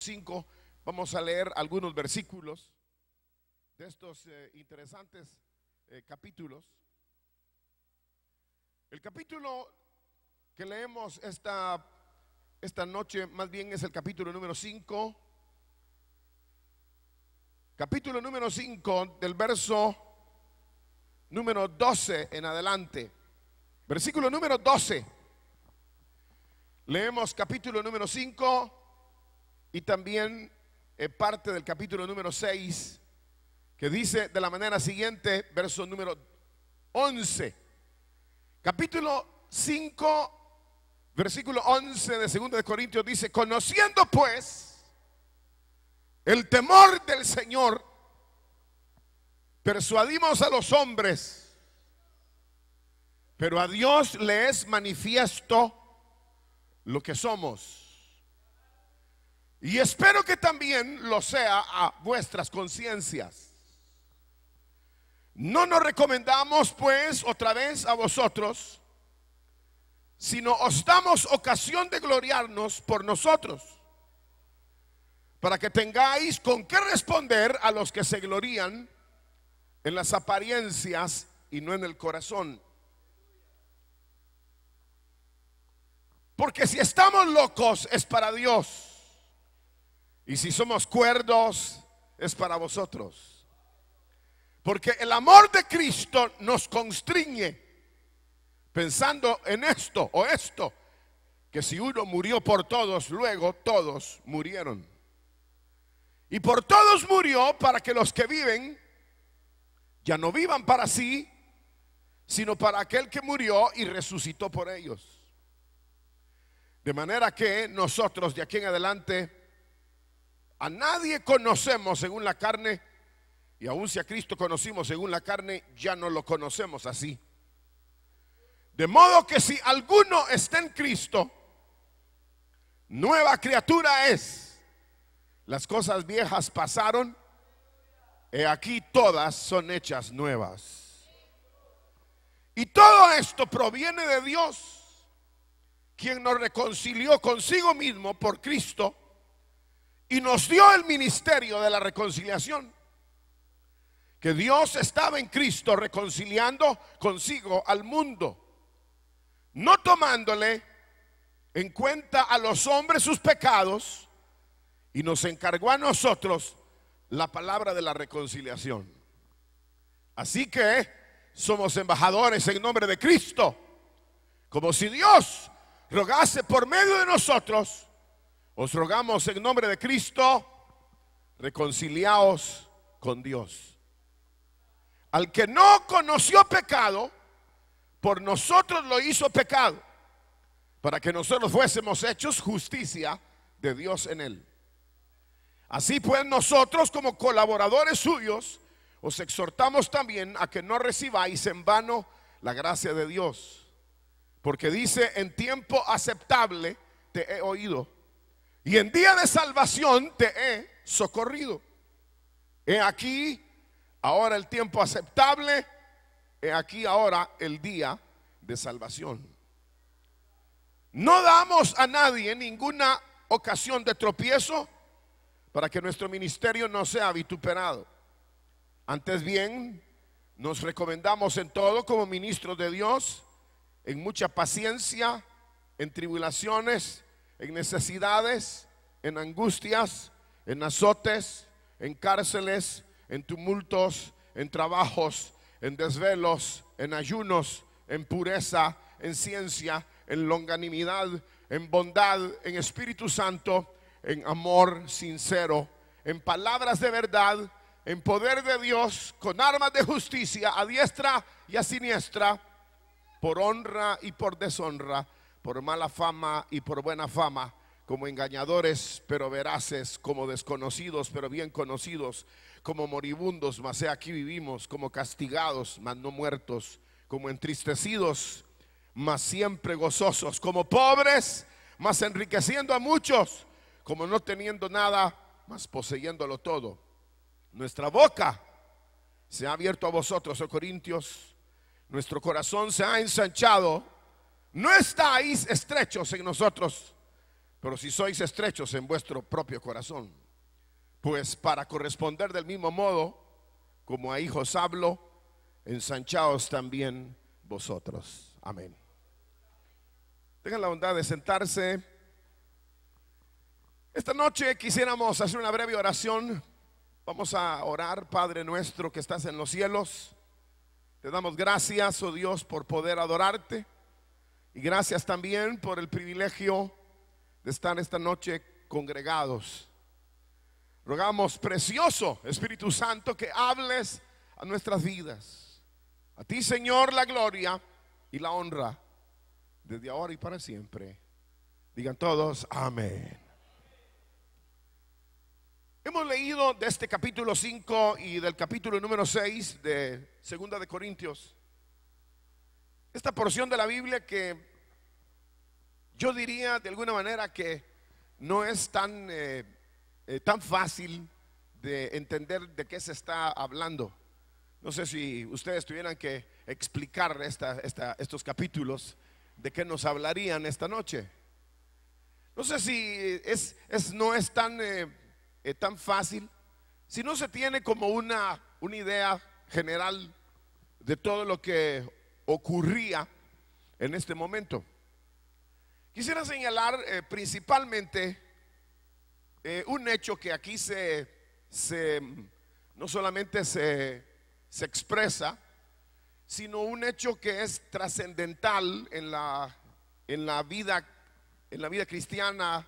5, vamos a leer algunos versículos de estos eh, interesantes eh, capítulos. El capítulo que leemos esta, esta noche, más bien es el capítulo número 5. Capítulo número 5 del verso número 12 en adelante. Versículo número 12. Leemos capítulo número 5, y también eh, parte del capítulo número 6, que dice de la manera siguiente, verso número 11. Capítulo 5, versículo 11 de 2 de Corintios dice, conociendo pues el temor del Señor, persuadimos a los hombres, pero a Dios le es manifiesto lo que somos y espero que también lo sea a vuestras conciencias. No nos recomendamos pues otra vez a vosotros, sino os damos ocasión de gloriarnos por nosotros, para que tengáis con qué responder a los que se glorían en las apariencias y no en el corazón. Porque si estamos locos es para Dios. Y si somos cuerdos, es para vosotros. Porque el amor de Cristo nos constriñe pensando en esto o esto, que si uno murió por todos, luego todos murieron. Y por todos murió para que los que viven ya no vivan para sí, sino para aquel que murió y resucitó por ellos. De manera que nosotros de aquí en adelante a nadie conocemos según la carne y aun si a Cristo conocimos según la carne, ya no lo conocemos así. De modo que si alguno está en Cristo, nueva criatura es. Las cosas viejas pasaron, y aquí todas son hechas nuevas. Y todo esto proviene de Dios, quien nos reconcilió consigo mismo por Cristo y nos dio el ministerio de la reconciliación. Que Dios estaba en Cristo reconciliando consigo al mundo, no tomándole en cuenta a los hombres sus pecados, y nos encargó a nosotros la palabra de la reconciliación. Así que somos embajadores en nombre de Cristo, como si Dios rogase por medio de nosotros os rogamos en nombre de Cristo, reconciliaos con Dios. Al que no conoció pecado, por nosotros lo hizo pecado, para que nosotros fuésemos hechos justicia de Dios en él. Así pues nosotros como colaboradores suyos, os exhortamos también a que no recibáis en vano la gracia de Dios. Porque dice, en tiempo aceptable te he oído y en día de salvación te he socorrido. He aquí ahora el tiempo aceptable. He aquí ahora el día de salvación. No damos a nadie ninguna ocasión de tropiezo para que nuestro ministerio no sea vituperado. Antes bien, nos recomendamos en todo como ministros de Dios, en mucha paciencia, en tribulaciones, en necesidades, en angustias, en azotes, en cárceles, en tumultos, en trabajos, en desvelos, en ayunos, en pureza, en ciencia, en longanimidad, en bondad, en Espíritu Santo, en amor sincero, en palabras de verdad, en poder de Dios, con armas de justicia a diestra y a siniestra, por honra y por deshonra por mala fama y por buena fama, como engañadores pero veraces, como desconocidos pero bien conocidos, como moribundos, mas he aquí vivimos, como castigados, mas no muertos, como entristecidos, mas siempre gozosos, como pobres, mas enriqueciendo a muchos, como no teniendo nada, mas poseyéndolo todo. Nuestra boca se ha abierto a vosotros, oh Corintios, nuestro corazón se ha ensanchado no estáis estrechos en nosotros, pero si sois estrechos en vuestro propio corazón. Pues para corresponder del mismo modo, como a hijos hablo, ensanchaos también vosotros. Amén. Tengan la bondad de sentarse. Esta noche quisiéramos hacer una breve oración. Vamos a orar, Padre nuestro que estás en los cielos. Te damos gracias, oh Dios, por poder adorarte y gracias también por el privilegio de estar esta noche congregados. Rogamos, precioso Espíritu Santo, que hables a nuestras vidas. A ti, Señor, la gloria y la honra, desde ahora y para siempre. Digan todos, amén. Hemos leído de este capítulo 5 y del capítulo número 6 de Segunda de Corintios esta porción de la Biblia que yo diría de alguna manera que no es tan, eh, eh, tan fácil de entender de qué se está hablando. No sé si ustedes tuvieran que explicar estos capítulos, de qué nos hablarían esta noche. No sé si es, no es tan, eh, tan fácil, si no se tiene como una, una idea general de todo lo que ocurría en este momento. Quisiera señalar eh, principalmente eh, un hecho que aquí se, no solamente se, expresa, sino un hecho que es trascendental en la, en la, vida, en la vida cristiana,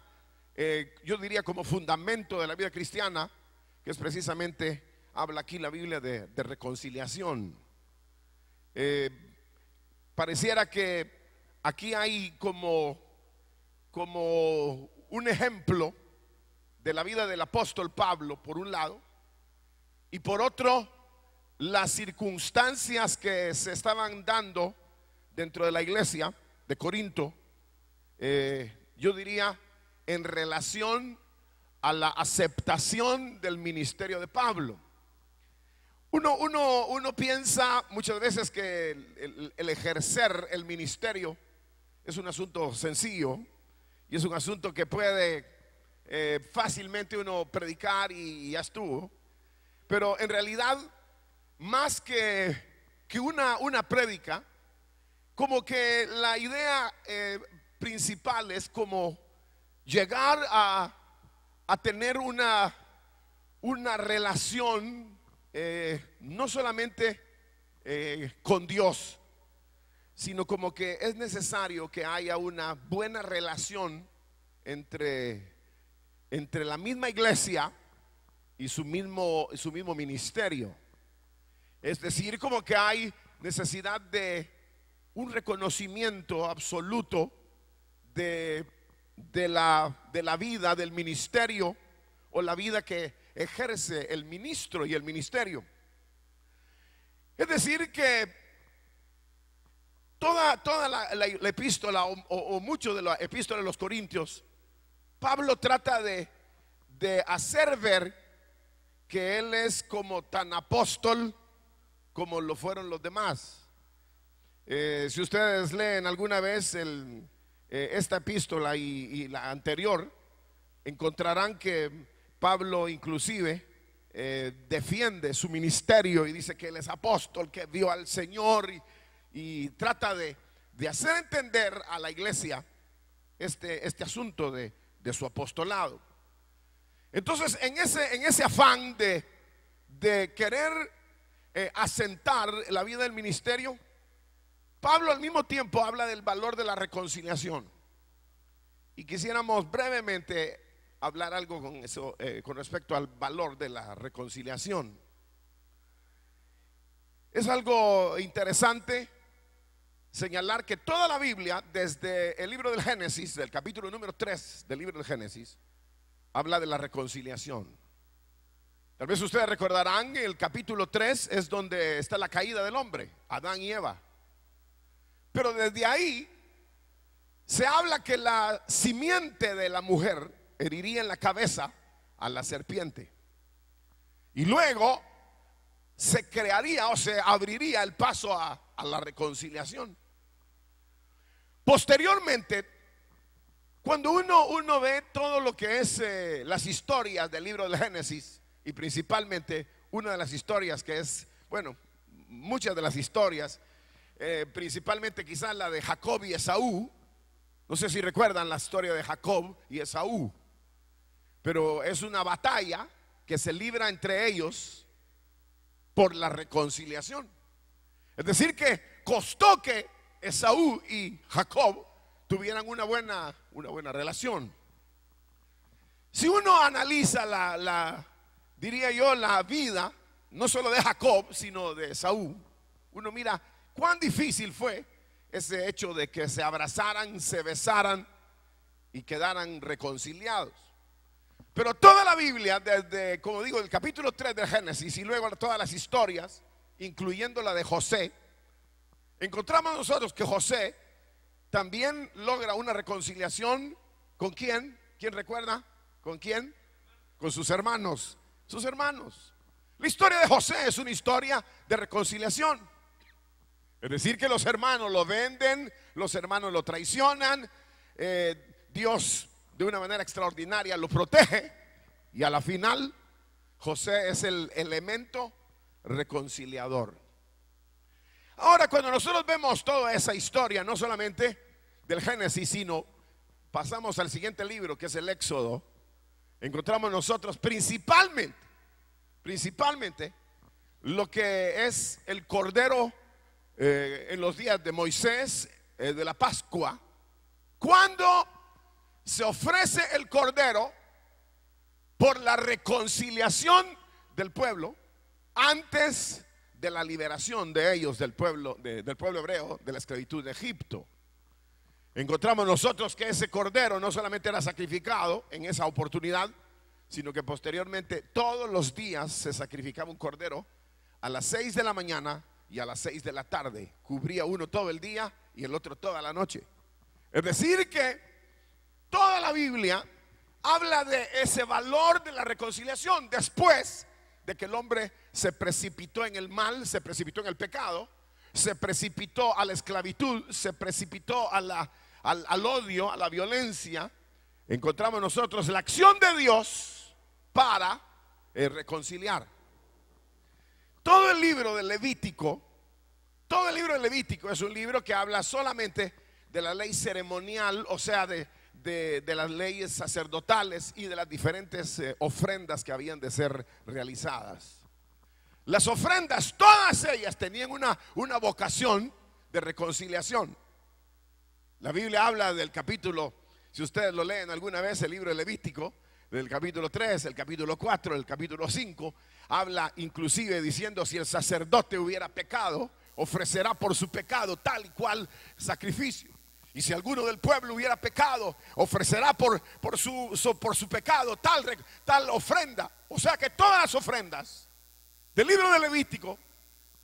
eh, yo diría como fundamento de la vida cristiana, que es precisamente, habla aquí la Biblia de, reconciliación. Pareciera que aquí hay como, como un ejemplo de la vida del apóstol Pablo, por un lado, y por otro, las circunstancias que se estaban dando dentro de la iglesia de Corinto, eh, yo diría, en relación a la aceptación del ministerio de Pablo. Uno, uno, uno piensa muchas veces que el, ejercer el ministerio es un asunto sencillo y es un asunto que puede eh, fácilmente uno predicar y, ya estuvo. Pero en realidad, más que, que una, una prédica, como que la idea eh, principal es como llegar a, a tener una, una relación eh, no solamente eh, con Dios, sino como que es necesario que haya una buena relación entre, entre la misma iglesia y su mismo, su mismo ministerio. Es decir, como que hay necesidad de un reconocimiento absoluto de, de, la, de la vida, del ministerio o la vida que ejerce el ministro y el ministerio. Es decir, que toda, toda la, epístola o, mucho de la epístola de los Corintios, Pablo trata de, hacer ver que él es como tan apóstol como lo fueron los demás. Eh, si ustedes leen alguna vez eh, esta epístola y la anterior, encontrarán que Pablo inclusive eh, defiende su ministerio y dice que él es apóstol, que vio al Señor y, trata de, hacer entender a la iglesia este, este asunto de, su apostolado. Entonces, en ese, en ese afán de, querer eh, asentar la vida del ministerio, Pablo al mismo tiempo habla del valor de la reconciliación. Y quisiéramos brevemente hablar algo con, eso, eh, con respecto al valor de la reconciliación. Es algo interesante señalar que toda la Biblia, desde el libro del Génesis, del capítulo número 3 del libro del Génesis, habla de la reconciliación. Tal vez ustedes recordarán, el capítulo 3 es donde está la caída del hombre, Adán y Eva. Pero desde ahí se habla que la simiente de la mujer heriría en la cabeza a la serpiente. Y luego se crearía o se abriría el paso a, la reconciliación. Posteriormente, cuando uno, uno ve todo lo que es eh, las historias del libro de Génesis, y principalmente una de las historias que es, bueno, muchas de las historias, eh, principalmente quizás la de Jacob y Esaú, no sé si recuerdan la historia de Jacob y Esaú. Pero es una batalla que se libra entre ellos por la reconciliación. Es decir, que costó que Esaú y Jacob tuvieran una buena, una buena relación. Si uno analiza la, la, diría yo, la vida, no solo de Jacob, sino de Esaú, uno mira cuán difícil fue ese hecho de que se abrazaran, se besaran y quedaran reconciliados. Pero toda la Biblia, desde, como digo, el capítulo 3 de Génesis y luego todas las historias, incluyendo la de José, encontramos nosotros que José también logra una reconciliación con quién? ¿Quién recuerda? ¿Con quién? Con sus hermanos. Sus hermanos. La historia de José es una historia de reconciliación. Es decir, que los hermanos lo venden, los hermanos lo traicionan, eh, Dios de una manera extraordinaria, lo protege y a la final José es el elemento reconciliador. Ahora, cuando nosotros vemos toda esa historia, no solamente del Génesis, sino pasamos al siguiente libro, que es el Éxodo, encontramos nosotros principalmente, principalmente, lo que es el Cordero eh, en los días de Moisés, eh, de la Pascua, cuando se ofrece el cordero por la reconciliación del pueblo antes de la liberación de ellos del pueblo, del pueblo hebreo de la esclavitud de Egipto. Encontramos nosotros que ese cordero no solamente era sacrificado en esa oportunidad, sino que posteriormente todos los días se sacrificaba un cordero a las seis de la mañana y a las seis de la tarde. Cubría uno todo el día y el otro toda la noche. Es decir, que Toda la Biblia habla de ese valor de la reconciliación después de que el hombre se precipitó en el mal, se precipitó en el pecado, se precipitó a la esclavitud, se precipitó al, odio, a la violencia. Encontramos nosotros la acción de Dios para eh, reconciliar. Todo el libro de Levítico, todo el libro de Levítico es un libro que habla solamente de la ley ceremonial, o sea, de, de, las leyes sacerdotales y de las diferentes eh, ofrendas que habían de ser realizadas. Las ofrendas, todas ellas tenían una, una vocación de reconciliación. La Biblia habla del capítulo, si ustedes lo leen alguna vez, el libro de Levítico, del capítulo 3, el capítulo 4, el capítulo 5, habla inclusive diciendo si el sacerdote hubiera pecado, ofrecerá por su pecado tal y cual sacrificio. Y si alguno del pueblo hubiera pecado, ofrecerá por, por, su, por su pecado tal, tal ofrenda. O sea que todas las ofrendas del libro de Levítico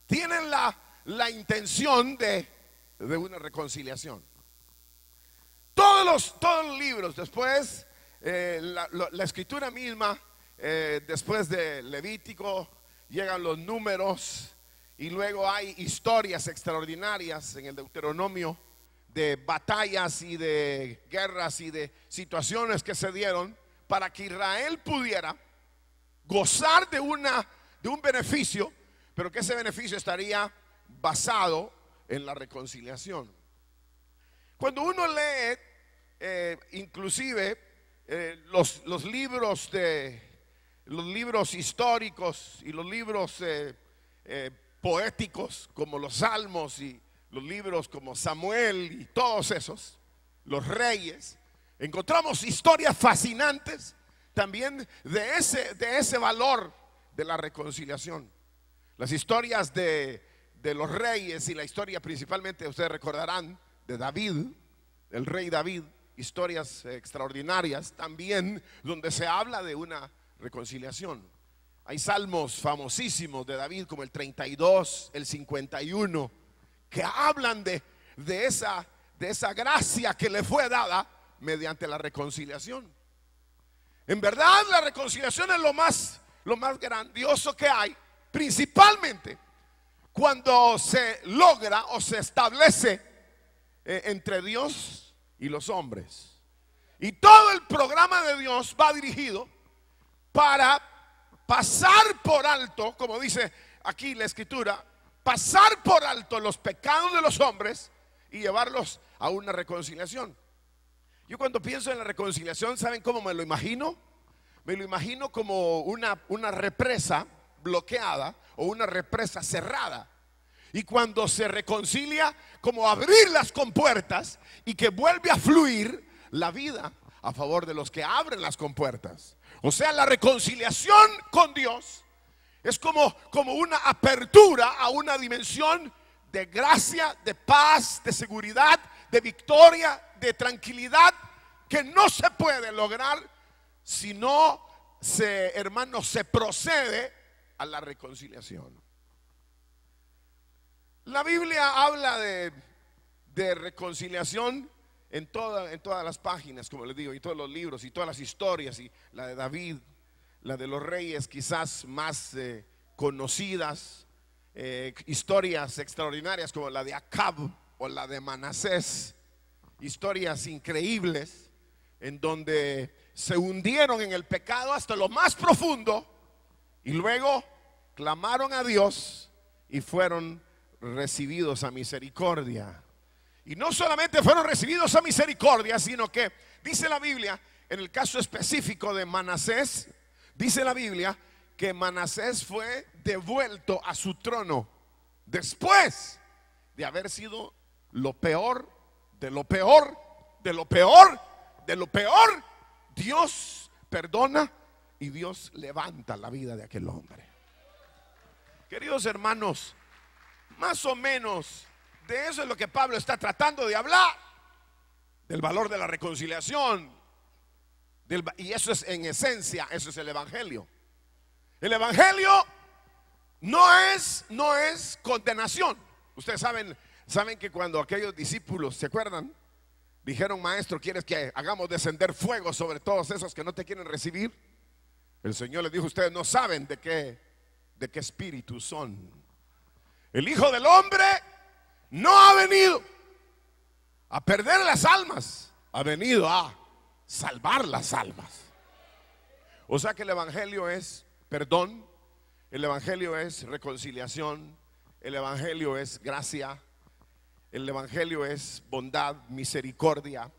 tienen la, la intención de, una reconciliación. Todos los, todos los libros, después eh, la, escritura misma, eh, después de Levítico, llegan los números y luego hay historias extraordinarias en el Deuteronomio de batallas y de guerras y de situaciones que se dieron para que Israel pudiera gozar de, una, de un beneficio, pero que ese beneficio estaría basado en la reconciliación. Cuando uno lee eh, inclusive eh, los, libros de los libros históricos y los libros eh, poéticos como los salmos y los libros como Samuel y todos esos, los reyes, encontramos historias fascinantes también de ese, de ese valor de la reconciliación. Las historias de, de los reyes y la historia principalmente, ustedes recordarán, de David, el rey David, historias extraordinarias también donde se habla de una reconciliación. Hay salmos famosísimos de David como el 32, el 51 que hablan de, de, esa, de esa gracia que le fue dada mediante la reconciliación. En verdad, la reconciliación es lo más, lo más grandioso que hay, principalmente cuando se logra o se establece eh, entre Dios y los hombres. Y todo el programa de Dios va dirigido para pasar por alto, como dice aquí la escritura, pasar por alto los pecados de los hombres y llevarlos a una reconciliación. Yo cuando pienso en la reconciliación, ¿saben cómo me lo imagino? Me lo imagino como una, una represa bloqueada o una represa cerrada. Y cuando se reconcilia, como abrir las compuertas y que vuelve a fluir la vida a favor de los que abren las compuertas. O sea, la reconciliación con Dios es como, como una apertura a una dimensión de gracia, de paz, de seguridad, de victoria, de tranquilidad, que no se puede lograr si no se, hermano, se procede a la reconciliación. La Biblia habla de, reconciliación en, en todas las páginas, como les digo, y todos los libros, y todas las historias, y la de David, la de los reyes quizás más eh, conocidas, eh, historias extraordinarias como la de Acab o la de Manasés, historias increíbles en donde se hundieron en el pecado hasta lo más profundo y luego clamaron a Dios y fueron recibidos a misericordia. Y no solamente fueron recibidos a misericordia, sino que dice la Biblia, en el caso específico de Manasés, Dice la Biblia que Manasés fue devuelto a su trono después de haber sido lo peor, de lo peor, de lo peor, de lo peor. Dios perdona y Dios levanta la vida de aquel hombre. Queridos hermanos, más o menos de eso es lo que Pablo está tratando de hablar, del valor de la reconciliación, y eso es en esencia, eso es el Evangelio. El Evangelio no es, no es condenación. Ustedes saben, saben que cuando aquellos discípulos, ¿se acuerdan? Dijeron, maestro, ¿quieres que hagamos descender fuego sobre todos esos que no te quieren recibir? El Señor les dijo, ustedes no saben de qué, de qué espíritu son. El Hijo del Hombre no ha venido a perder las almas, ha venido a salvar las almas. O sea que el Evangelio es perdón, el Evangelio es reconciliación, el Evangelio es gracia, el Evangelio es bondad, misericordia,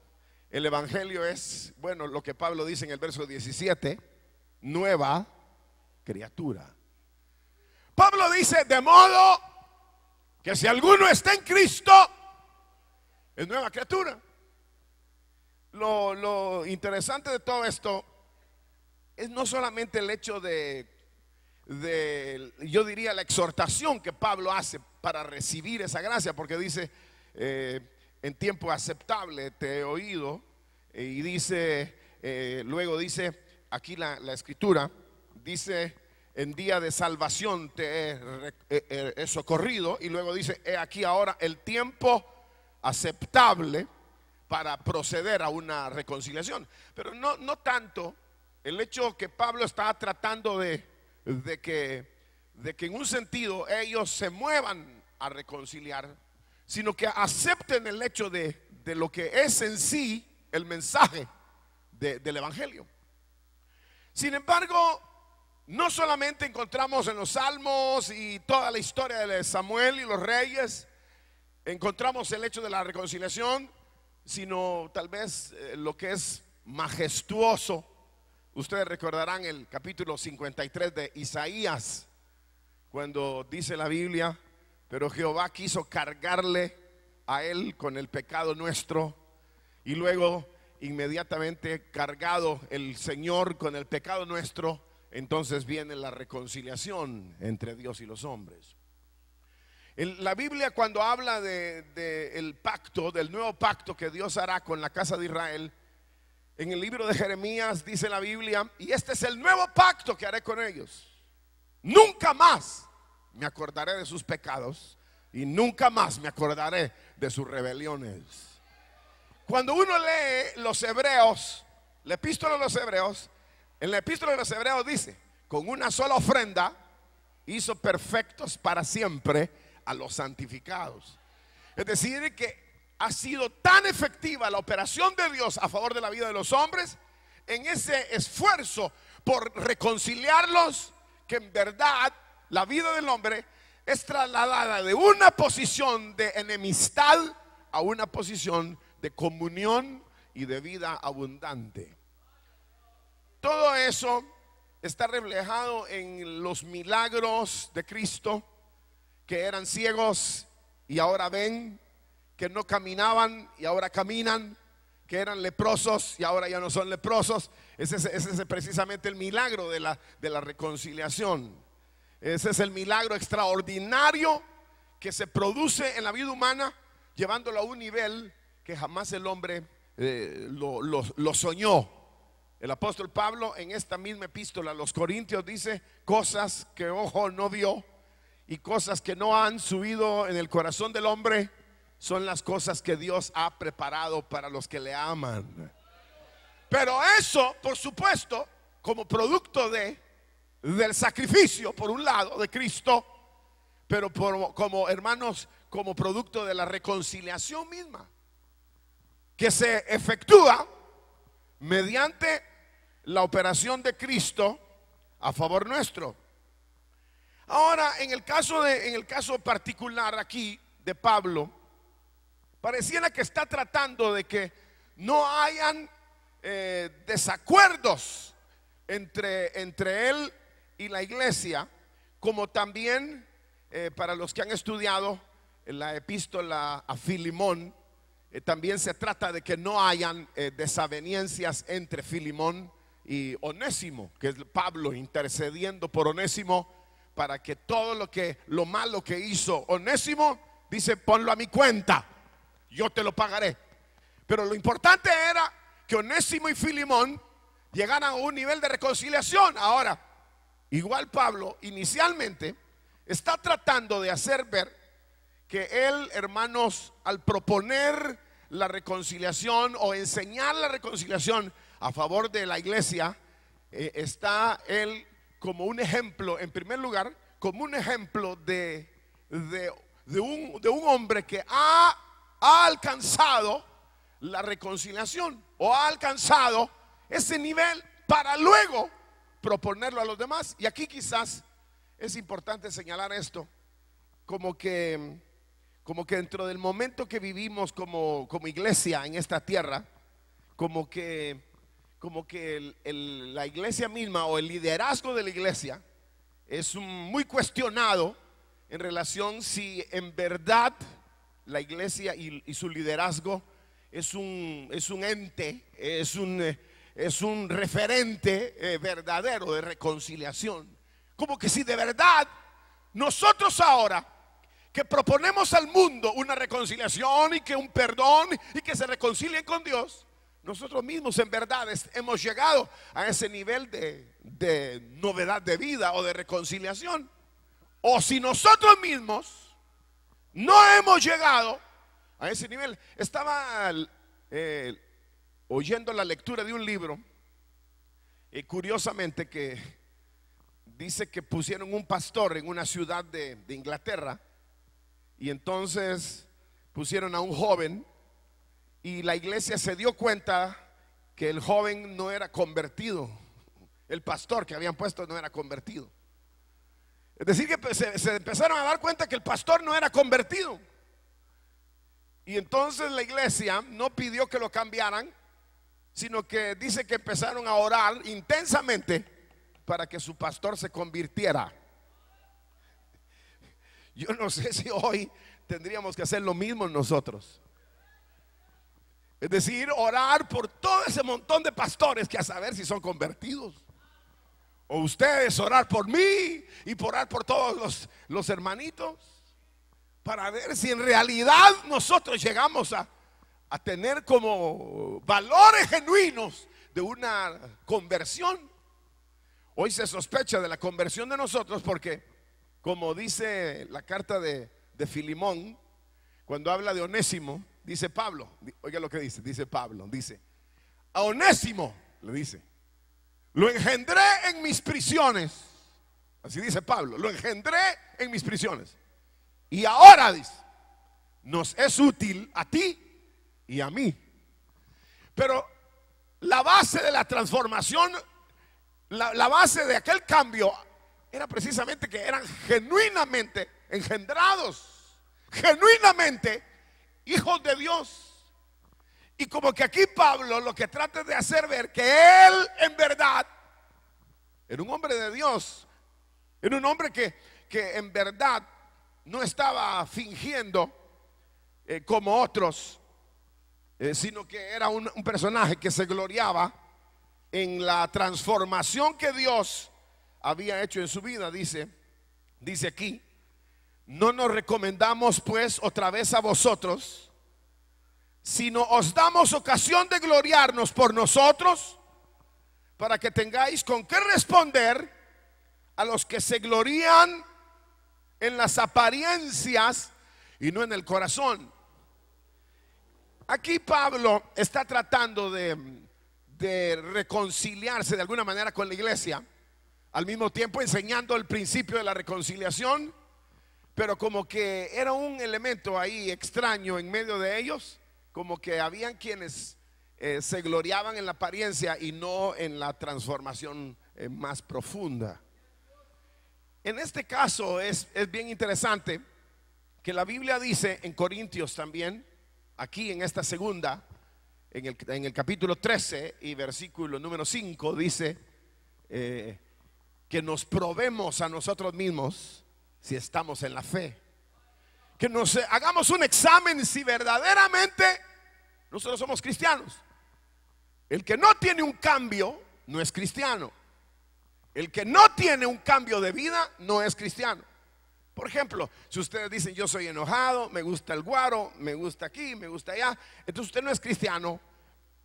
el Evangelio es, bueno, lo que Pablo dice en el verso 17, nueva criatura. Pablo dice, de modo que si alguno está en Cristo, es nueva criatura lo, interesante de todo esto es no solamente el hecho de, yo diría, la exhortación que Pablo hace para recibir esa gracia, porque dice, eh, en tiempo aceptable te he oído, eh, y dice, eh, luego dice, aquí la, escritura, dice, en día de salvación te he, he socorrido, y luego dice, he aquí ahora el tiempo aceptable para proceder a una reconciliación. Pero no, no tanto el hecho que Pablo está tratando de, que, de que en un sentido ellos se muevan a reconciliar, sino que acepten el hecho de, lo que es en sí el mensaje del Evangelio. Sin embargo, no solamente encontramos en los Salmos y toda la historia de Samuel y los reyes, encontramos el hecho de la reconciliación, sino tal vez eh, lo que es majestuoso. Ustedes recordarán el capítulo 53 de Isaías, cuando dice la Biblia, pero Jehová quiso cargarle a él con el pecado nuestro y luego inmediatamente cargado el Señor con el pecado nuestro, entonces viene la reconciliación entre Dios y los hombres. La Biblia cuando habla del de, el pacto, del nuevo pacto que Dios hará con la casa de Israel, en el libro de Jeremías dice la Biblia, y este es el nuevo pacto que haré con ellos. Nunca más me acordaré de sus pecados y nunca más me acordaré de sus rebeliones. Cuando uno lee los hebreos, la epístola de los hebreos, en la epístola de los hebreos dice, con una sola ofrenda hizo perfectos para siempre a los santificados. Es decir, que ha sido tan efectiva la operación de Dios a favor de la vida de los hombres en ese esfuerzo por reconciliarlos que en verdad la vida del hombre es trasladada de una posición de enemistad a una posición de comunión y de vida abundante. Todo eso está reflejado en los milagros de Cristo que eran ciegos y ahora ven, que no caminaban y ahora caminan, que eran leprosos y ahora ya no son leprosos. Ese es, precisamente el milagro de la, de la reconciliación. Ese es el milagro extraordinario que se produce en la vida humana, llevándolo a un nivel que jamás el hombre eh, lo, lo soñó. El apóstol Pablo en esta misma epístola a los Corintios dice cosas que ojo no vio y cosas que no han subido en el corazón del hombre son las cosas que Dios ha preparado para los que le aman. Pero eso, por supuesto, como producto de del sacrificio por un lado de Cristo, pero como hermanos, como producto de la reconciliación misma que se efectúa mediante la operación de Cristo a favor nuestro. Ahora, en el caso, de, en el caso particular aquí de Pablo, pareciera que está tratando de que no hayan eh, desacuerdos entre, entre él y la iglesia, como también eh, para los que han estudiado la epístola a Filimón, eh, también se trata de que no hayan desavenencias entre Filimón y Onésimo, que es Pablo intercediendo por Onésimo para que todo lo que lo malo que hizo Onésimo dice, ponlo a mi cuenta, yo te lo pagaré. Pero lo importante era que Onésimo y Filimón llegaran a un nivel de reconciliación. Ahora, igual Pablo inicialmente está tratando de hacer ver que él, hermanos, al proponer la reconciliación o enseñar la reconciliación a favor de la iglesia, eh, está él como un ejemplo, en primer lugar, como un ejemplo de, un, de un, hombre que ha, alcanzado la reconciliación o ha alcanzado ese nivel para luego proponerlo a los demás. Y aquí quizás es importante señalar esto, como que, como que dentro del momento que vivimos como, como iglesia en esta tierra, como que como que la iglesia misma o el liderazgo de la iglesia es muy cuestionado en relación si en verdad la iglesia y, su liderazgo es un, es un, ente, es un, eh, es un referente eh, verdadero de reconciliación. Como que si de verdad nosotros ahora que proponemos al mundo una reconciliación y que un perdón y que se reconcilien con Dios, nosotros mismos en verdad hemos llegado a ese nivel de, novedad de vida o de reconciliación. O si nosotros mismos no hemos llegado a ese nivel. Estaba eh, oyendo la lectura de un libro, y curiosamente que dice que pusieron un pastor en una ciudad de Inglaterra, y entonces pusieron a un joven y la iglesia se dio cuenta que el joven no era convertido. El pastor que habían puesto no era convertido. Es decir, que se, empezaron a dar cuenta que el pastor no era convertido. Y entonces la iglesia no pidió que lo cambiaran, sino que dice que empezaron a orar intensamente para que su pastor se convirtiera. Yo no sé si hoy tendríamos que hacer lo mismo nosotros. Es decir, orar por todo ese montón de pastores que a saber si son convertidos. O ustedes orar por mí y por orar por todos los, los hermanitos. Para ver si en realidad nosotros llegamos a, tener como valores genuinos de una conversión. Hoy se sospecha de la conversión de nosotros porque, como dice la carta de, de Filimón, cuando habla de Onésimo, Dice Pablo, oiga lo que dice, dice Pablo, dice, a Onésimo, le dice, lo engendré en mis prisiones. Así dice Pablo, lo engendré en mis prisiones. Y ahora, dice, nos es útil a ti y a mí. Pero la base de la transformación, la, la base de aquel cambio era precisamente que eran genuinamente engendrados, genuinamente hijos de Dios. Y como que aquí Pablo lo que trata de hacer ver que él en verdad era un hombre de Dios, era un hombre que, en verdad no estaba fingiendo eh, como otros, eh, sino que era un, personaje que se gloriaba en la transformación que Dios había hecho en su vida, dice, dice aquí no nos recomendamos pues otra vez a vosotros, sino os damos ocasión de gloriarnos por nosotros, para que tengáis con qué responder a los que se glorían en las apariencias y no en el corazón. Aquí Pablo está tratando de, de reconciliarse de alguna manera con la iglesia, al mismo tiempo enseñando el principio de la reconciliación pero como que era un elemento ahí extraño en medio de ellos, como que habían quienes eh, se gloriaban en la apariencia y no en la transformación eh, más profunda. En este caso es, bien interesante que la Biblia dice en Corintios también, aquí en esta segunda, en el, en el, capítulo 13 y versículo número 5 dice eh, que nos probemos a nosotros mismos si estamos en la fe. Que nos eh, hagamos un examen si verdaderamente nosotros somos cristianos. El que no tiene un cambio no es cristiano. El que no tiene un cambio de vida no es cristiano. Por ejemplo, si ustedes dicen yo soy enojado, me gusta el guaro, me gusta aquí, me gusta allá, entonces usted no es cristiano,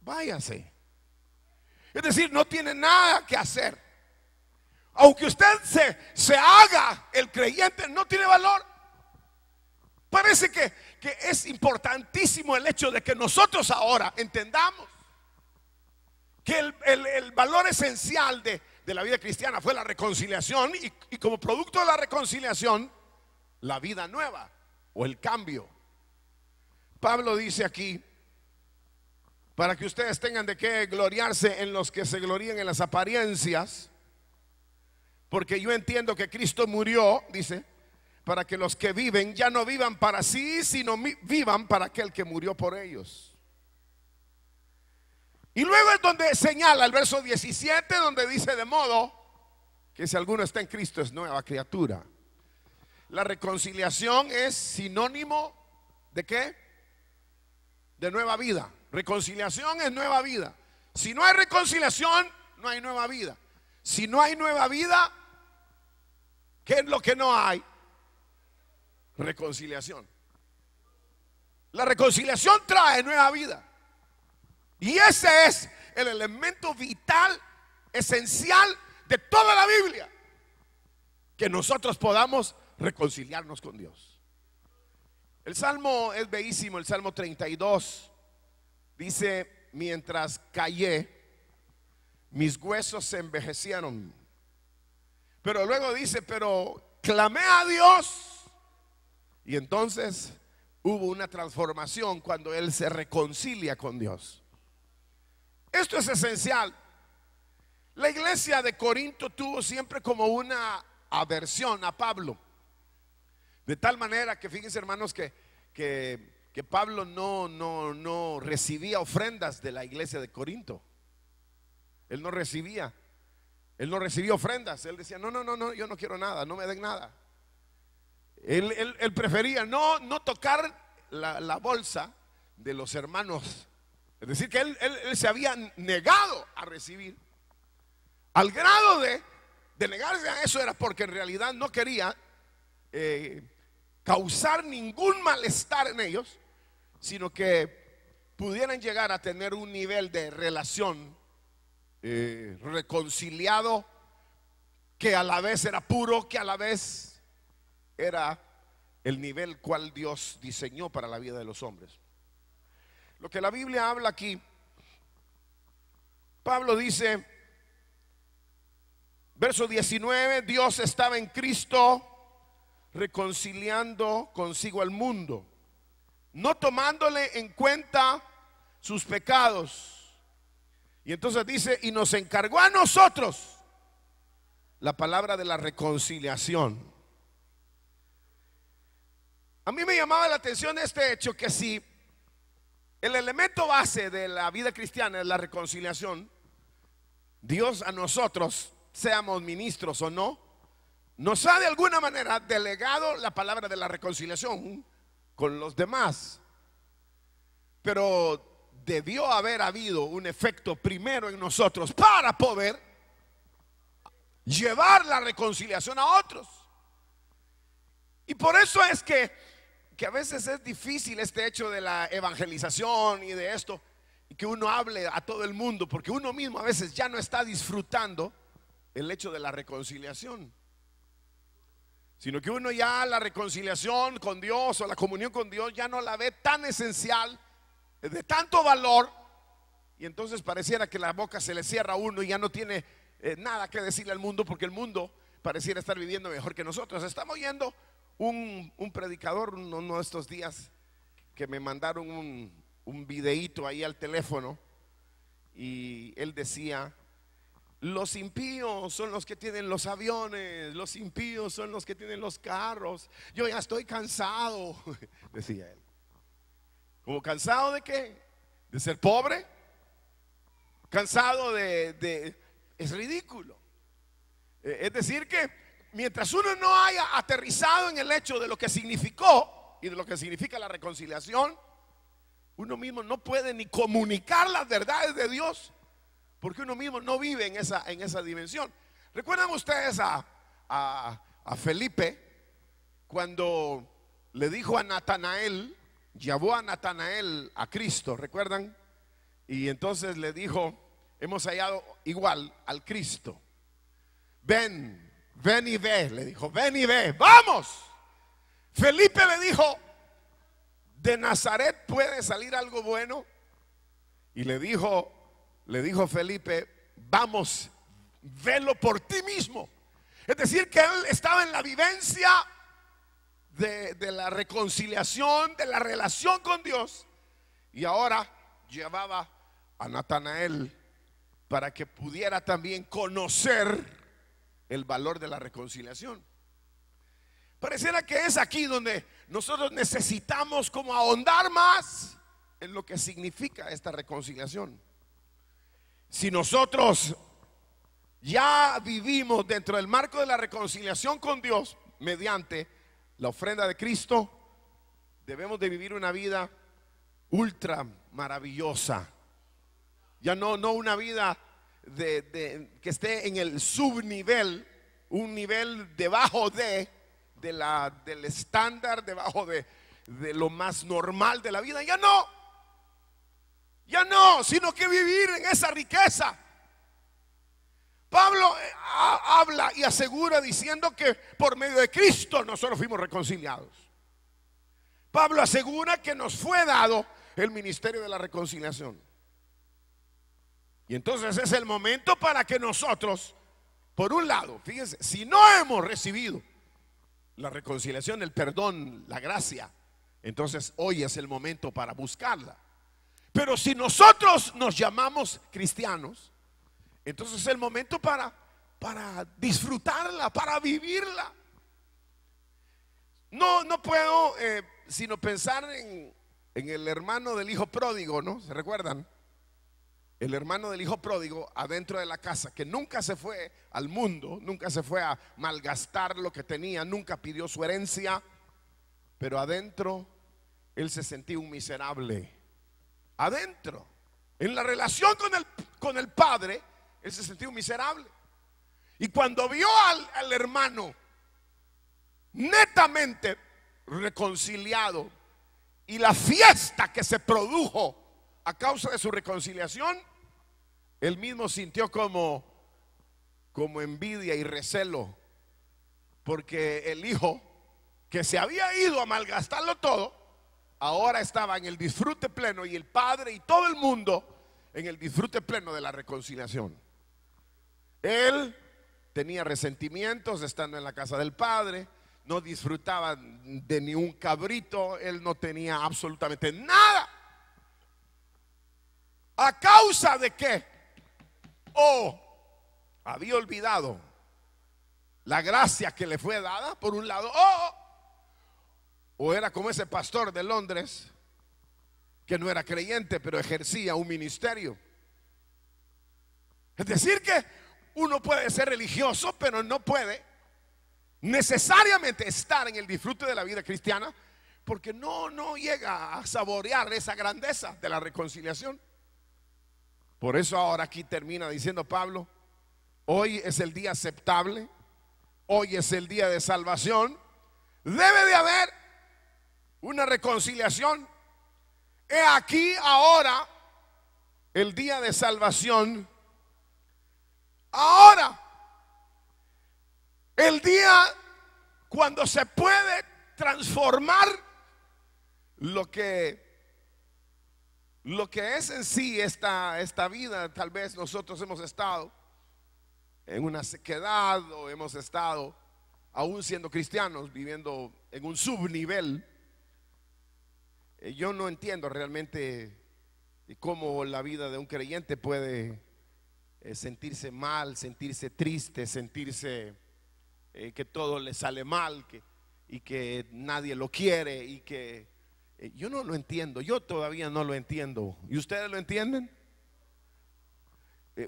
váyase. Es decir, no tiene nada que hacer. Aunque usted se, haga el creyente, no tiene valor. Parece que, es importantísimo el hecho de que nosotros ahora entendamos que el, valor esencial de, la vida cristiana fue la reconciliación y, y como producto de la reconciliación, la vida nueva o el cambio. Pablo dice aquí, para que ustedes tengan de qué gloriarse en los que se glorían en las apariencias, porque yo entiendo que Cristo murió, dice, para que los que viven ya no vivan para sí, sino vivan para aquel que murió por ellos. Y luego es donde señala el verso 17, donde dice de modo que si alguno está en Cristo es nueva criatura. La reconciliación es sinónimo de qué? De nueva vida. Reconciliación es nueva vida. Si no hay reconciliación, no hay nueva vida. Si no hay nueva vida, ¿Qué es lo que no hay? Reconciliación. La reconciliación trae nueva vida. Y ese es el elemento vital, esencial de toda la Biblia. Que nosotros podamos reconciliarnos con Dios. El salmo es bellísimo, el salmo 32. Dice, mientras callé, mis huesos se envejecieron pero luego dice, pero clamé a Dios. Y entonces hubo una transformación cuando él se reconcilia con Dios. Esto es esencial. La iglesia de Corinto tuvo siempre como una aversión a Pablo. De tal manera que fíjense hermanos que, que, que Pablo no, no, no recibía ofrendas de la iglesia de Corinto. Él no recibía. Él no recibió ofrendas. Él decía, no, no, no, no, yo no quiero nada, no me den nada. Él, prefería no, no tocar la, bolsa de los hermanos. Es decir, que él, se había negado a recibir. Al grado de, negarse a eso era porque en realidad no quería eh, causar ningún malestar en ellos, sino que pudieran llegar a tener un nivel de relación eh, reconciliado, que a la vez era puro, que a la vez era el nivel cual Dios diseñó para la vida de los hombres. Lo que la Biblia habla aquí, Pablo dice, verso 19, Dios estaba en Cristo reconciliando consigo al mundo, no tomándole en cuenta sus pecados y entonces dice, y nos encargó a nosotros la palabra de la reconciliación. A mí me llamaba la atención este hecho que si el elemento base de la vida cristiana es la reconciliación, Dios a nosotros, seamos ministros o no, nos ha de alguna manera delegado la palabra de la reconciliación con los demás. Pero debió haber habido un efecto primero en nosotros para poder llevar la reconciliación a otros. Y por eso es que, que a veces es difícil este hecho de la evangelización y de esto, y que uno hable a todo el mundo, porque uno mismo a veces ya no está disfrutando el hecho de la reconciliación, sino que uno ya la reconciliación con Dios o la comunión con Dios ya no la ve tan esencial de tanto valor y entonces pareciera que la boca se le cierra a uno y ya no tiene eh, nada que decirle al mundo porque el mundo pareciera estar viviendo mejor que nosotros. Estamos oyendo un, predicador uno, de estos días que me mandaron un, un videíto ahí al teléfono y él decía, los impíos son los que tienen los aviones, los impíos son los que tienen los carros, yo ya estoy cansado, decía él. Como cansado de qué? De ser pobre. Cansado de... es ridículo. Eh, es decir, que mientras uno no haya aterrizado en el hecho de lo que significó y de lo que significa la reconciliación, uno mismo no puede ni comunicar las verdades de Dios porque uno mismo no vive en esa, en esa dimensión. ¿Recuerdan ustedes a, a Felipe cuando le dijo a Natanael, llevó a Natanael a Cristo, ¿recuerdan? Y entonces le dijo, hemos hallado igual al Cristo. Ven, ven y ve, le dijo, ven y ve, vamos. Felipe le dijo, ¿de Nazaret puede salir algo bueno? Y le dijo, le dijo Felipe, vamos, velo por ti mismo. Es decir, que él estaba en la vivencia de, la reconciliación, de la relación con Dios. Y ahora llevaba a Natanael para que pudiera también conocer el valor de la reconciliación. Pareciera que es aquí donde nosotros necesitamos como ahondar más en lo que significa esta reconciliación. Si nosotros ya vivimos dentro del marco de la reconciliación con Dios mediante la ofrenda de Cristo, debemos de vivir una vida ultra maravillosa. Ya no, no una vida de, que esté en el subnivel, un nivel debajo de, la, del estándar, debajo de lo más normal de la vida. Ya no, ya no, sino que vivir en esa riqueza habla y asegura diciendo que por medio de Cristo nosotros fuimos reconciliados. Pablo asegura que nos fue dado el ministerio de la reconciliación. Y entonces es el momento para que nosotros, por un lado, fíjense, si no hemos recibido la reconciliación, el perdón, la gracia, entonces hoy es el momento para buscarla. Pero si nosotros nos llamamos cristianos, entonces es el momento para para disfrutarla, para vivirla. No, no puedo eh, sino pensar en, el hermano del hijo pródigo, ¿no? ¿Se recuerdan? El hermano del hijo pródigo adentro de la casa, que nunca se fue al mundo, nunca se fue a malgastar lo que tenía, nunca pidió su herencia, pero adentro él se sentía un miserable. Adentro, en la relación con el, con el padre, él se sentía un miserable. Y cuando vio al, hermano netamente reconciliado y la fiesta que se produjo a causa de su reconciliación, él mismo sintió como, como envidia y recelo, porque el hijo que se había ido a malgastarlo todo, ahora estaba en el disfrute pleno y el padre y todo el mundo en el disfrute pleno de la reconciliación. Él tenía resentimientos estando en la casa del padre, no disfrutaba de ni un cabrito, él no tenía absolutamente nada. ¿A causa de qué? O había olvidado la gracia que le fue dada, por un lado, o era como ese pastor de Londres, que no era creyente, pero ejercía un ministerio. Es decir, que uno puede ser religioso, pero no puede necesariamente estar en el disfrute de la vida cristiana porque no, no llega a saborear esa grandeza de la reconciliación. Por eso ahora aquí termina diciendo Pablo, hoy es el día aceptable, hoy es el día de salvación, debe de haber una reconciliación. He aquí ahora el día de salvación Ahora, el día cuando se puede transformar lo que lo que es en sí esta, esta vida, tal vez nosotros hemos estado en una sequedad o hemos estado, aún siendo cristianos, viviendo en un subnivel. Eh, yo no entiendo realmente cómo la vida de un creyente puede eh, sentirse mal, sentirse triste, sentirse eh, que todo le sale mal que, y que nadie lo quiere y que eh, yo no lo entiendo, yo todavía no lo entiendo. ¿Y ustedes lo entienden?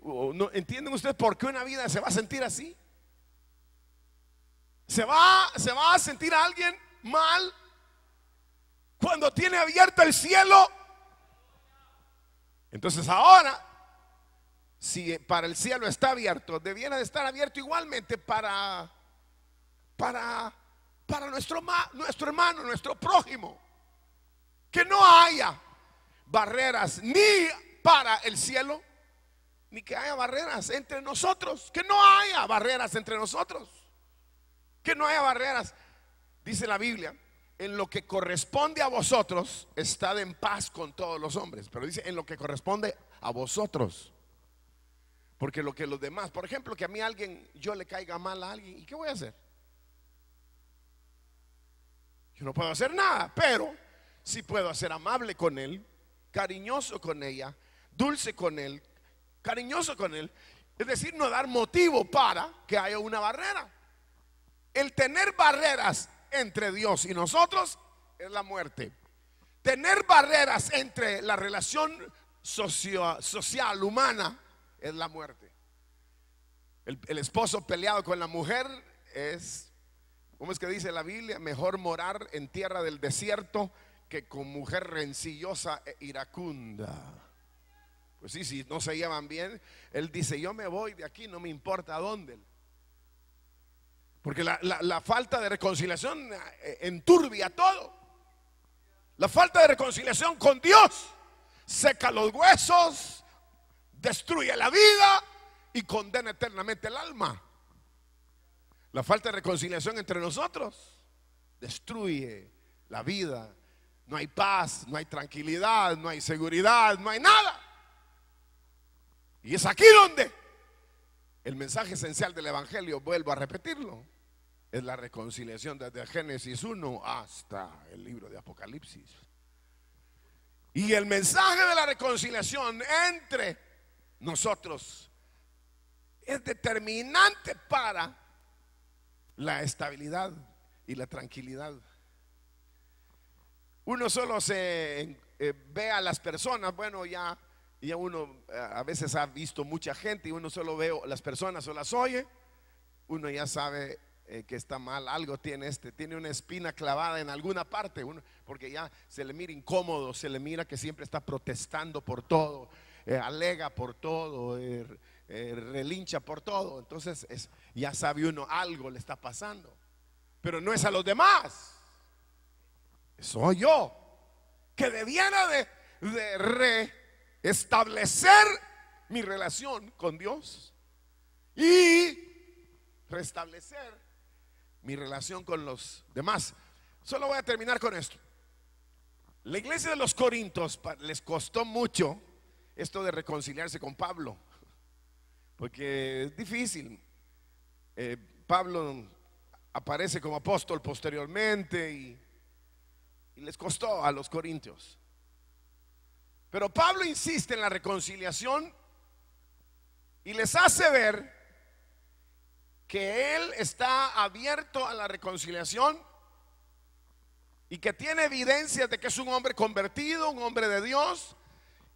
No, ¿Entienden ustedes por qué una vida se va a sentir así? ¿Se va, se va a sentir alguien mal cuando tiene abierto el cielo? Entonces ahora si para el cielo está abierto, debiera de estar abierto igualmente para, para, para nuestro, nuestro hermano, nuestro prójimo. Que no haya barreras ni para el cielo, ni que haya barreras entre nosotros. Que no haya barreras entre nosotros. Que no haya barreras. Dice la Biblia, en lo que corresponde a vosotros, estad en paz con todos los hombres. Pero dice, en lo que corresponde a vosotros. Porque lo que los demás, por ejemplo, que a mí alguien, yo le caiga mal a alguien, ¿y qué voy a hacer? Yo no puedo hacer nada, pero si puedo ser amable con él, cariñoso con ella, dulce con él, cariñoso con él. Es decir, no dar motivo para que haya una barrera. El tener barreras entre Dios y nosotros es la muerte. Tener barreras entre la relación social, humana, es la muerte. El, esposo peleado con la mujer es, ¿cómo es que dice la Biblia? Mejor morar en tierra del desierto que con mujer rencillosa e iracunda. Pues sí, si no se llevan bien, él dice, yo me voy de aquí, no me importa dónde. Porque la, la falta de reconciliación eh, enturbia todo. La falta de reconciliación con Dios seca los huesos, destruye la vida y condena eternamente el alma. La falta de reconciliación entre nosotros destruye la vida. No hay paz, no hay tranquilidad, no hay seguridad, no hay nada. Y es aquí donde el mensaje esencial del Evangelio, vuelvo a repetirlo, es la reconciliación desde Génesis 1 hasta el libro de Apocalipsis. Y el mensaje de la reconciliación entre nosotros es determinante para la estabilidad y la tranquilidad. Uno solo se eh, ve a las personas, bueno, ya, uno eh, a veces ha visto mucha gente y uno solo ve las personas o las oye, uno ya sabe eh, que está mal, algo tiene este, tiene una espina clavada en alguna parte, uno, porque ya se le mira incómodo, se le mira que siempre está protestando por todo, eh, alega por todo, eh, eh, relincha por todo. Entonces es, ya sabe uno algo le está pasando. Pero no es a los demás. Soy yo. Que debiera de, de reestablecer mi relación con Dios. Y restablecer mi relación con los demás. Solo voy a terminar con esto. La iglesia de los Corintios les costó mucho esto de reconciliarse con Pablo, porque es difícil. Eh, Pablo aparece como apóstol posteriormente y, y les costó a los corintios. Pero Pablo insiste en la reconciliación y les hace ver que él está abierto a la reconciliación y que tiene evidencias de que es un hombre convertido, un hombre de Dios,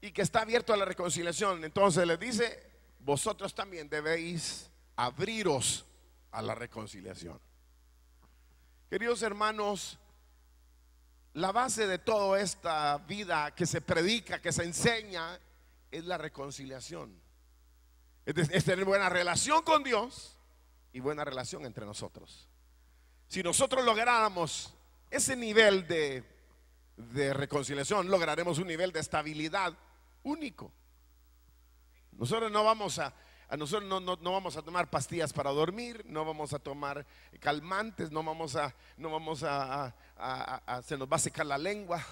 y que está abierto a la reconciliación. Entonces les dice, vosotros también debéis abriros a la reconciliación. Queridos hermanos, la base de toda esta vida que se predica, que se enseña, es la reconciliación. Es, tener buena relación con Dios y buena relación entre nosotros. Si nosotros lográramos ese nivel de, de reconciliación, lograremos un nivel de estabilidad único. Nosotros no vamos a, nosotros no, no, vamos a tomar pastillas para dormir, no vamos a tomar calmantes, no vamos a, no vamos a, se nos va a secar la lengua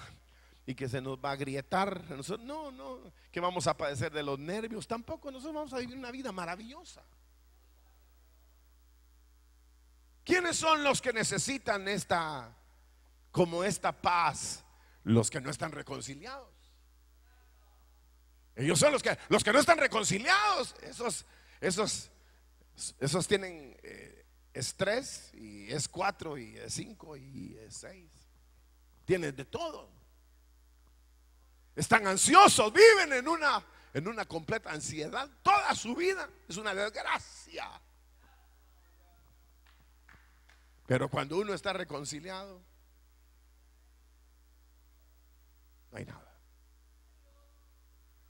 y que se nos va a agrietar. no, no, que vamos a padecer de los nervios, tampoco nosotros vamos a vivir una vida maravillosa. ¿Quiénes son los que necesitan esta, como esta paz, los que no están reconciliados? Ellos son los que, los que no están reconciliados. Esos, esos, esos tienen eh, estrés y es cuatro y es cinco y es seis Tienen de todo. Están ansiosos, viven en una, en una completa ansiedad toda su vida. Es una desgracia. Pero cuando uno está reconciliado, no hay nada.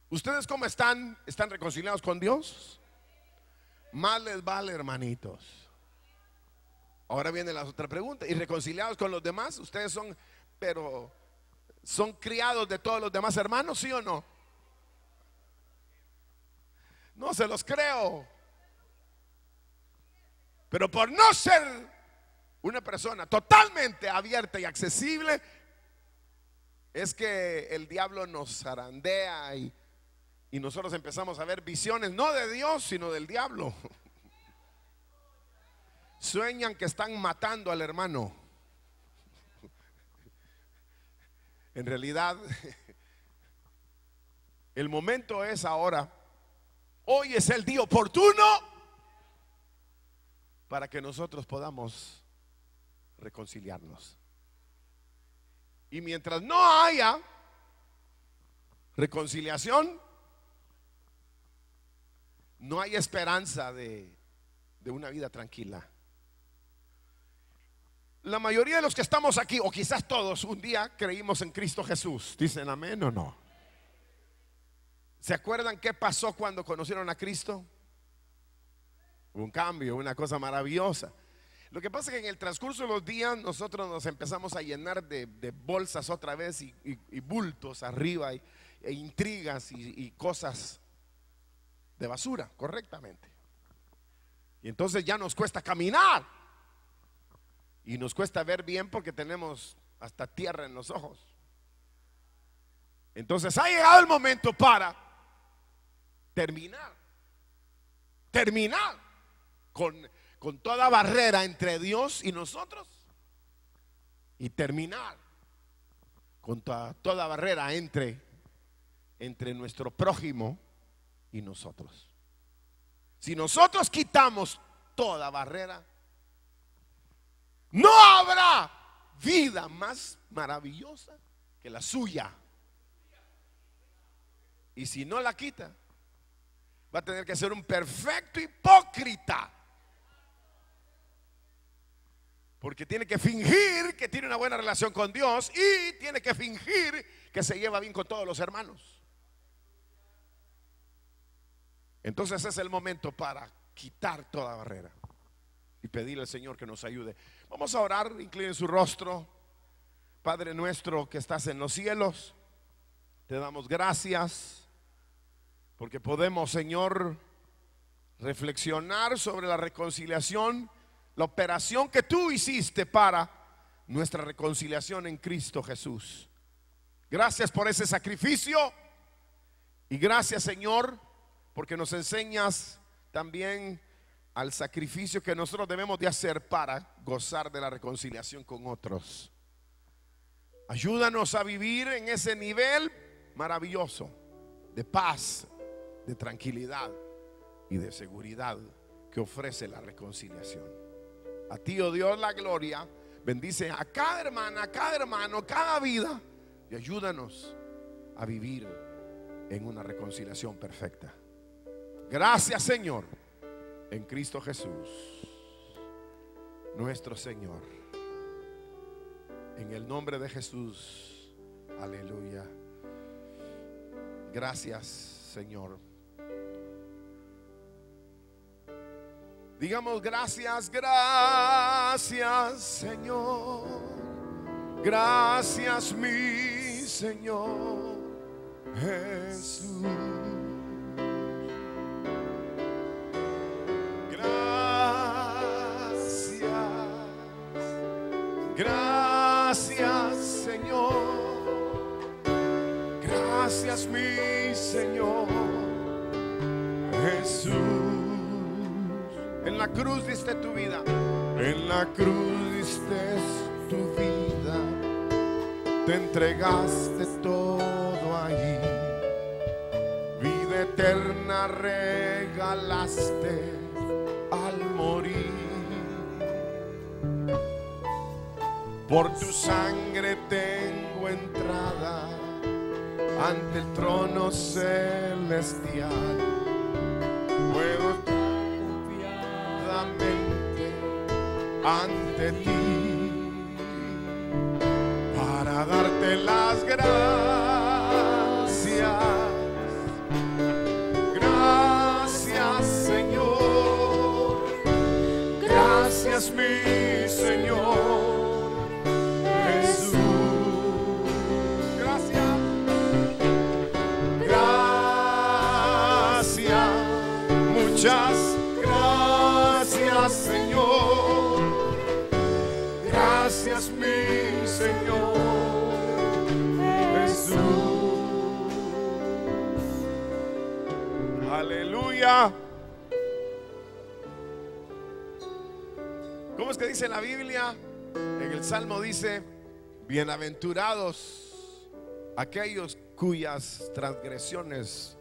¿Ustedes cómo están? ¿Están reconciliados con Dios? Más les vale, hermanitos. Ahora viene la otra pregunta. ¿Y reconciliados con los demás? Ustedes son, pero son criados de todos los demás hermanos, ¿sí o no? No se los creo. Pero por no ser una persona totalmente abierta y accesible, es que el diablo nos zarandea y y nosotros empezamos a ver visiones, no de Dios, sino del diablo. Sueñan que están matando al hermano. En realidad, el momento es ahora. Hoy es el día oportuno para que nosotros podamos reconciliarnos. Y mientras no haya reconciliación, no hay esperanza de, una vida tranquila. La mayoría de los que estamos aquí, o quizás todos, un día creímos en Cristo Jesús. ¿Dicen amén o no? ¿Se acuerdan qué pasó cuando conocieron a Cristo? Un cambio, una cosa maravillosa. Lo que pasa es que en el transcurso de los días nosotros nos empezamos a llenar de, bolsas otra vez y, bultos arriba e intrigas y, y cosas de basura correctamente. Y entonces ya nos cuesta caminar. Y nos cuesta ver bien porque tenemos hasta tierra en los ojos. Entonces ha llegado el momento para terminar. Terminar con, con toda barrera entre Dios y nosotros. Y terminar con toda, toda barrera entre, entre nuestro prójimo y nosotros. Si nosotros quitamos toda barrera, no habrá vida más maravillosa que la suya. Y si no la quita, va a tener que ser un perfecto hipócrita. Porque tiene que fingir que tiene una buena relación con Dios y tiene que fingir que se lleva bien con todos los hermanos. Entonces es el momento para quitar toda barrera y pedirle al Señor que nos ayude. Vamos a orar, inclinen su rostro. Padre nuestro que estás en los cielos, te damos gracias porque podemos, Señor, reflexionar sobre la reconciliación, la operación que tú hiciste para nuestra reconciliación en Cristo Jesús. Gracias por ese sacrificio y gracias, Señor, porque nos enseñas también al sacrificio que nosotros debemos de hacer para gozar de la reconciliación con otros. Ayúdanos a vivir en ese nivel maravilloso de paz, de tranquilidad y de seguridad que ofrece la reconciliación. A ti, oh Dios, la gloria. Bendice a cada hermana, a cada hermano, cada vida. Y ayúdanos a vivir en una reconciliación perfecta. Gracias Señor, en Cristo Jesús, nuestro Señor. En el nombre de Jesús, aleluya. Gracias Señor. Digamos gracias, gracias Señor. Gracias mi Señor Jesús. mi Señor Jesús. En la cruz diste tu vida. En la cruz diste tu vida. Te entregaste todo allí. Vida eterna regalaste al morir. Por tu sangre te ante el trono celestial. Puedo confiadamente ante ti para darte las gracias. dice la Biblia? En el Salmo dice, bienaventurados aquellos cuyas transgresiones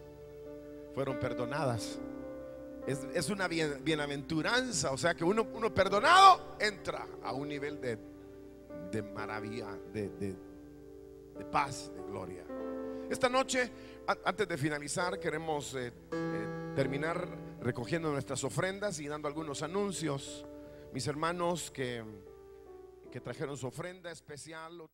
fueron perdonadas. Es, una bienaventuranza, o sea que uno, perdonado entra a un nivel de, maravilla, de, paz, de gloria. Esta noche, antes de finalizar, queremos eh, eh, terminar recogiendo nuestras ofrendas y dando algunos anuncios mis hermanos que, trajeron su ofrenda especial.